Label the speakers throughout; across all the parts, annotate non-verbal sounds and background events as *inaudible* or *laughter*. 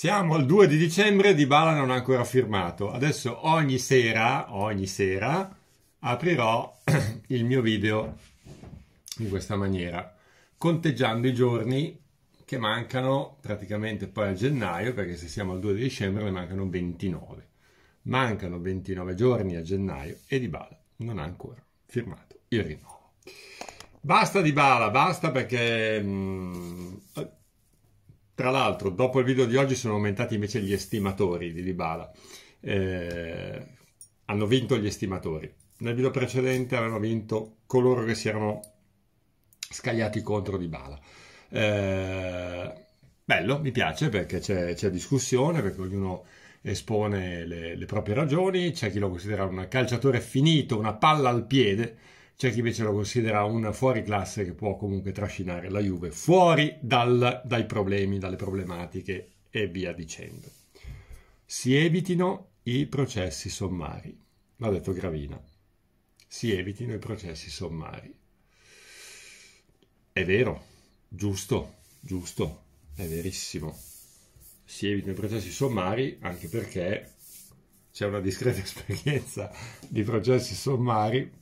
Speaker 1: Siamo al 2 di dicembre, Di Bala non ha ancora firmato. Adesso ogni sera, ogni sera, aprirò *clears throat* il mio video in questa maniera, conteggiando i giorni che mancano praticamente poi a gennaio, perché se siamo al 2 di dicembre ne mancano 29. Mancano 29 giorni a gennaio e Di Bala non ha ancora firmato il rinnovo. Basta Di Bala, basta perché... Mh, mm, tra l'altro, dopo il video di oggi sono aumentati invece gli estimatori di Dybala. Eh, hanno vinto gli estimatori. Nel video precedente avevano vinto coloro che si erano scagliati contro Dybala. Eh, bello, mi piace perché c'è, c'è discussione, perché ognuno espone le, le proprie ragioni, c'è chi lo considera un calciatore finito, una palla al piede, c'è chi invece lo considera un fuoriclasse che può comunque trascinare la Juve fuori dal, dai problemi, dalle problematiche e via dicendo. Si evitino i processi sommari, l'ha detto Gravina, si evitino i processi sommari. È vero, giusto, giusto, è verissimo. Si evitano i processi sommari anche perché c'è una discreta *laughs* esperienza di processi sommari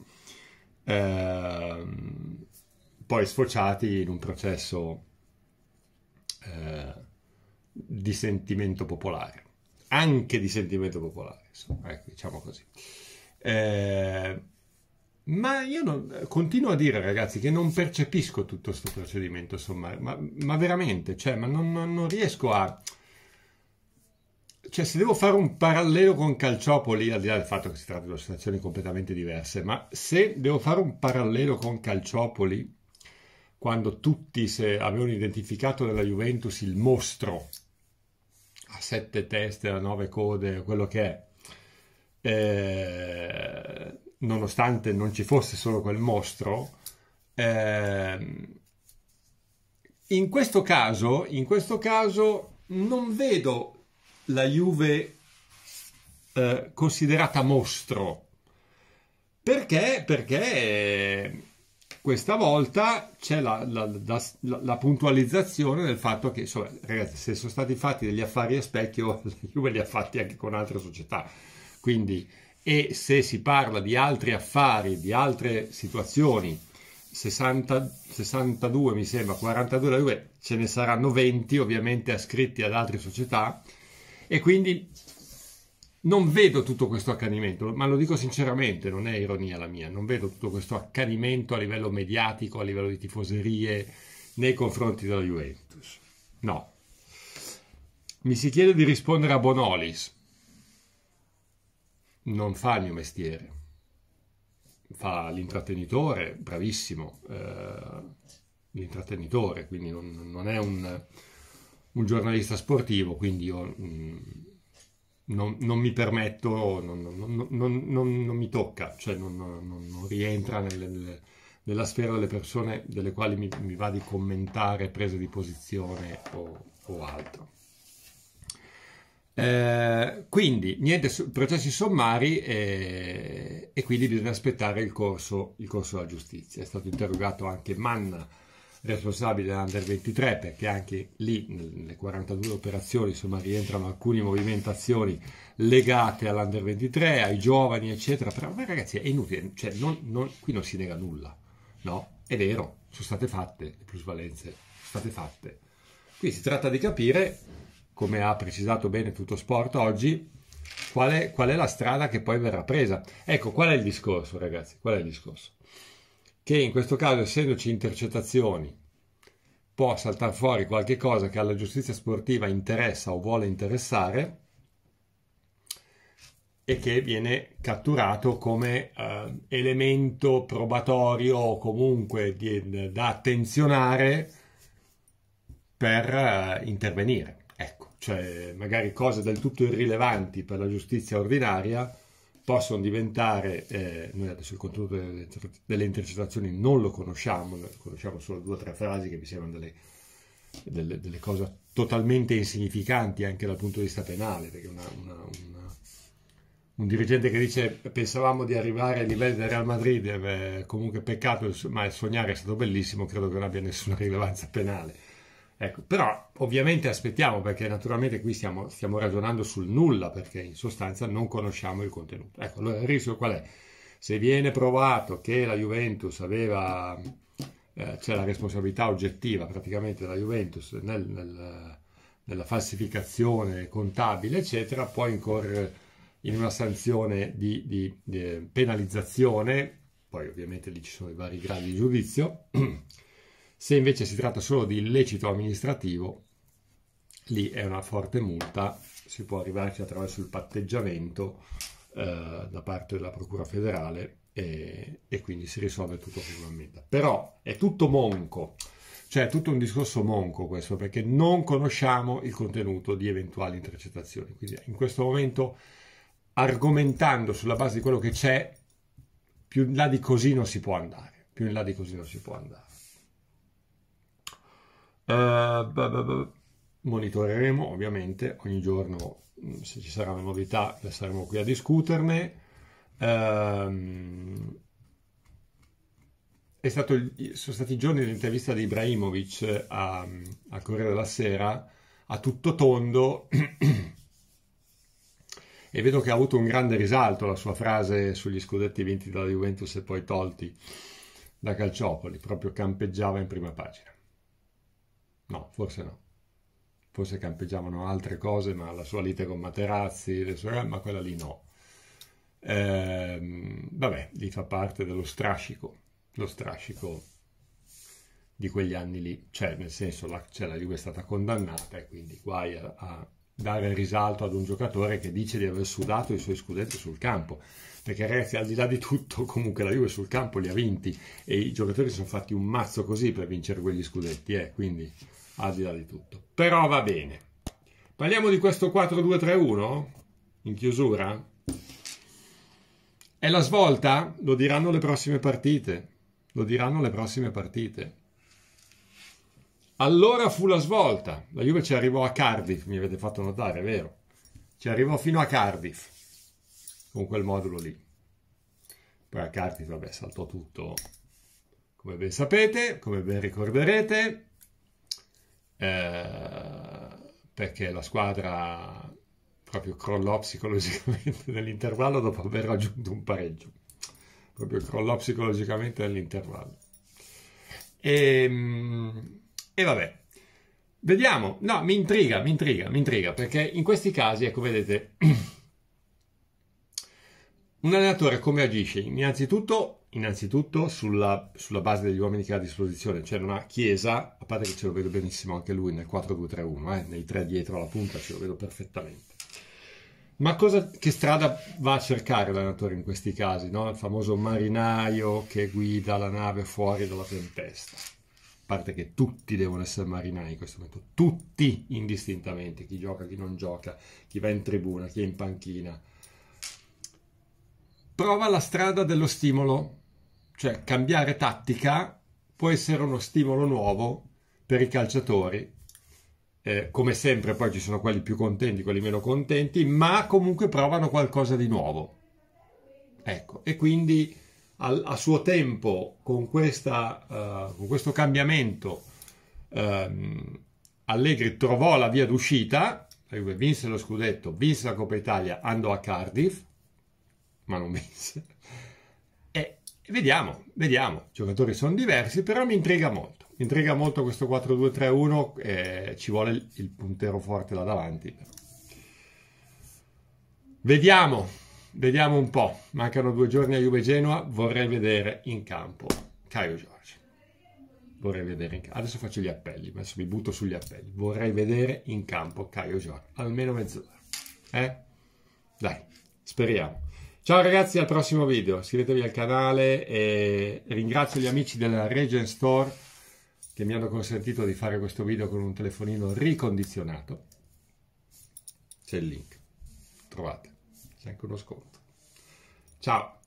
Speaker 1: Ehm, poi sfociati in un processo eh, di sentimento popolare, anche di sentimento popolare, insomma, ecco, diciamo così. Eh, ma io non, continuo a dire, ragazzi, che non percepisco tutto questo procedimento sommario, ma, ma veramente, cioè, ma non, non, non riesco a cioè, se devo fare un parallelo con Calciopoli, al di là del fatto che si tratta di due situazioni completamente diverse, ma se devo fare un parallelo con Calciopoli, quando tutti se, avevano identificato nella Juventus il mostro a sette teste, a nove code, quello che è, eh, nonostante non ci fosse solo quel mostro, eh, in questo caso, in questo caso non vedo la Juve eh, considerata mostro. Perché? Perché eh, questa volta c'è la, la, la, la, puntualizzazione del fatto che, insomma, ragazzi, se sono stati fatti degli affari a specchio, *laughs* la Juve li ha fatti anche con altre società. Quindi, e se si parla di altri affari, di altre situazioni, 60, 62 mi sembra, 42 la Juve, ce ne saranno 20 ovviamente ascritti ad altre società, e quindi non vedo tutto questo accanimento, ma lo dico sinceramente, non è ironia la mia, non vedo tutto questo accanimento a livello mediatico, a livello di tifoserie nei confronti della Juventus. No. Mi si chiede di rispondere a Bonolis. Non fa il mio mestiere. Fa l'intrattenitore, bravissimo, eh, l'intrattenitore, quindi non, non è un un giornalista sportivo, quindi io mm, non, non mi permetto, non, non, non, mi tocca, cioè non, rientra nelle, nelle, nella sfera delle persone delle quali mi, mi va di commentare prese di posizione o, o altro. Eh, quindi niente processi sommari e, eh, e, quindi bisogna aspettare il corso, il corso della giustizia. È stato interrogato anche Manna responsabile dell'Under 23 perché anche lì nelle 42 operazioni insomma rientrano alcune movimentazioni legate all'Under 23, ai giovani eccetera, però beh, ragazzi è inutile, cioè, non, non, qui non si nega nulla, no? È vero, sono state fatte le plusvalenze, sono state fatte. Qui si tratta di capire, come ha precisato bene tutto sport oggi, qual è, qual è la strada che poi verrà presa. Ecco, qual è il discorso ragazzi, qual è il discorso? che in questo caso, essendoci intercettazioni, può saltare fuori qualche cosa che alla giustizia sportiva interessa o vuole interessare e che viene catturato come eh, elemento probatorio o comunque di, eh, da attenzionare per eh, intervenire. Ecco, cioè magari cose del tutto irrilevanti per la giustizia ordinaria possono diventare, eh, noi adesso il contenuto delle, delle, intercettazioni non lo conosciamo, eh, conosciamo solo due o tre frasi che mi sembrano delle, delle, delle, cose totalmente insignificanti anche dal punto di vista penale, perché una, una, una, un dirigente che dice pensavamo di arrivare ai livelli del Real Madrid, eh, comunque peccato, ma sognare è stato bellissimo, credo che non abbia nessuna rilevanza penale Ecco, però ovviamente aspettiamo perché naturalmente qui stiamo, stiamo, ragionando sul nulla perché in sostanza non conosciamo il contenuto. Ecco, allora il rischio qual è? Se viene provato che la Juventus aveva, eh, c'è la responsabilità oggettiva praticamente della Juventus nel, nel, nella falsificazione contabile, eccetera, può incorrere in una sanzione di, di, di penalizzazione, poi ovviamente lì ci sono i vari gradi di giudizio. *clears throat* Se invece si tratta solo di illecito amministrativo, lì è una forte multa, si può arrivarci attraverso il patteggiamento eh, da parte della Procura federale e, e quindi si risolve tutto sicuramente. Però è tutto monco, cioè è tutto un discorso monco questo, perché non conosciamo il contenuto di eventuali intercettazioni. Quindi in questo momento, argomentando sulla base di quello che c'è, più in là di così non si può andare, più in là di così non si può andare. Uh, monitoreremo ovviamente ogni giorno mm, se ci saranno novità saremo qui a discuterne uh, il, sono stati i giorni dell'intervista di Ibrahimovic a mm, Corriere della Sera a tutto tondo *clears throat* e vedo che ha avuto un grande risalto la sua frase sugli scudetti vinti dalla Juventus e poi tolti da Calciopoli, proprio campeggiava in prima pagina. No, forse no. Forse campeggiavano altre cose, ma la sua lite con Materazzi, le sue... Eh, ma quella lì no. Ehm, vabbè, lì fa parte dello strascico, lo strascico di quegli anni lì. Cioè, nel senso, la, cioè, la Juve è stata condannata e quindi guai a, a dare risalto ad un giocatore che dice di aver sudato i suoi scudetti sul campo perché ragazzi al di là di tutto comunque la Juve sul campo li ha vinti e i giocatori sono fatti un mazzo così per vincere quegli scudetti eh, quindi al di là di tutto però va bene parliamo di questo 4-2-3-1 in chiusura è la svolta lo diranno le prossime partite lo diranno le prossime partite allora fu la svolta. La Juve ci arrivò a Cardiff, mi avete fatto notare, è vero. Ci arrivò fino a Cardiff con quel modulo lì. Poi a Cardiff, vabbè, saltò tutto, come ben sapete, come ben ricorderete, eh, perché la squadra proprio crollò psicologicamente *laughs* nell'intervallo dopo aver raggiunto un pareggio. Proprio crollò psicologicamente nell'intervallo. E... Ehm, e vabbè, vediamo. No, mi intriga, mi intriga, mi intriga, perché in questi casi, ecco, vedete, *clears throat* un allenatore come agisce? Innanzitutto, innanzitutto sulla, sulla, base degli uomini che ha a disposizione, cioè una Chiesa, a parte che ce lo vedo benissimo anche lui nel 4-2-3-1, eh, nei tre dietro alla punta ce lo vedo perfettamente. Ma cosa, che strada va a cercare l'allenatore in questi casi? No? Il famoso marinaio che guida la nave fuori dalla tempesta parte che tutti devono essere marinai in questo momento, tutti indistintamente, chi gioca, chi non gioca, chi va in tribuna, chi è in panchina. Prova la strada dello stimolo, cioè cambiare tattica può essere uno stimolo nuovo per i calciatori. Eh, come sempre poi ci sono quelli più contenti, quelli meno contenti, ma comunque provano qualcosa di nuovo. Ecco, e quindi al, a suo tempo con, questa, uh, con questo cambiamento um, Allegri trovò la via d'uscita, vinse lo scudetto, vinse la Coppa Italia, andò a Cardiff, ma non vinse. E vediamo, vediamo, i giocatori sono diversi, però mi intriga molto. Mi intriga molto questo 4-2-3-1, eh, ci vuole il puntero forte là davanti. Vediamo. Vediamo un po', mancano due giorni a Juve-Genoa, vorrei vedere in campo Caio Giorgi. Vorrei vedere in campo. Adesso faccio gli appelli, adesso mi butto sugli appelli. Vorrei vedere in campo Caio Giorgi, almeno mezz'ora. Eh? Dai, speriamo. Ciao ragazzi, al prossimo video. Iscrivetevi al canale e ringrazio gli amici della Regen Store che mi hanno consentito di fare questo video con un telefonino ricondizionato. C'è il link. Trovate c'è ecco, anche uno sconto. Ciao!